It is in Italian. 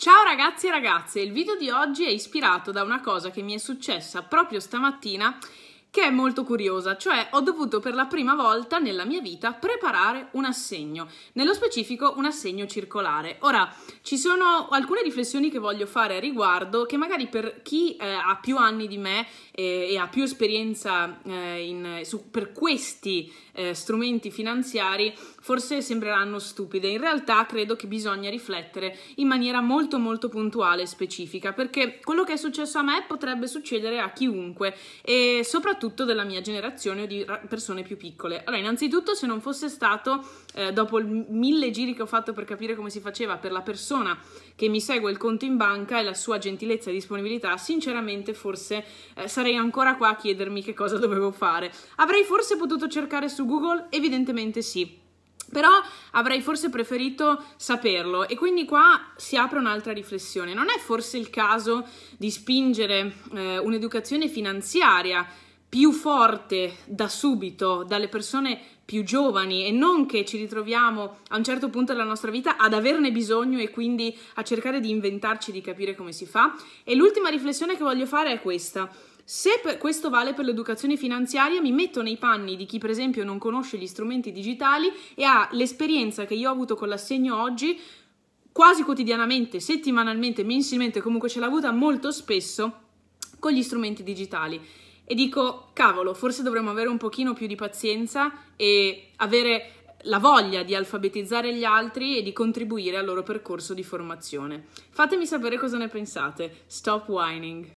Ciao ragazzi e ragazze, il video di oggi è ispirato da una cosa che mi è successa proprio stamattina che è molto curiosa, cioè ho dovuto per la prima volta nella mia vita preparare un assegno, nello specifico un assegno circolare. Ora, ci sono alcune riflessioni che voglio fare a riguardo, che magari per chi eh, ha più anni di me eh, e ha più esperienza eh, in, su, per questi eh, strumenti finanziari forse sembreranno stupide, in realtà credo che bisogna riflettere in maniera molto molto puntuale e specifica, perché quello che è successo a me potrebbe succedere a chiunque e soprattutto soprattutto della mia generazione o di persone più piccole. Allora, innanzitutto, se non fosse stato, eh, dopo mille giri che ho fatto per capire come si faceva, per la persona che mi segue il conto in banca e la sua gentilezza e disponibilità, sinceramente forse eh, sarei ancora qua a chiedermi che cosa dovevo fare. Avrei forse potuto cercare su Google? Evidentemente sì. Però avrei forse preferito saperlo e quindi qua si apre un'altra riflessione. Non è forse il caso di spingere eh, un'educazione finanziaria più forte da subito dalle persone più giovani e non che ci ritroviamo a un certo punto della nostra vita ad averne bisogno e quindi a cercare di inventarci di capire come si fa. E l'ultima riflessione che voglio fare è questa. Se questo vale per l'educazione finanziaria, mi metto nei panni di chi per esempio non conosce gli strumenti digitali e ha l'esperienza che io ho avuto con l'assegno oggi quasi quotidianamente, settimanalmente, mensilmente, comunque ce l'ha avuta molto spesso con gli strumenti digitali e dico, cavolo, forse dovremmo avere un pochino più di pazienza e avere la voglia di alfabetizzare gli altri e di contribuire al loro percorso di formazione. Fatemi sapere cosa ne pensate. Stop whining.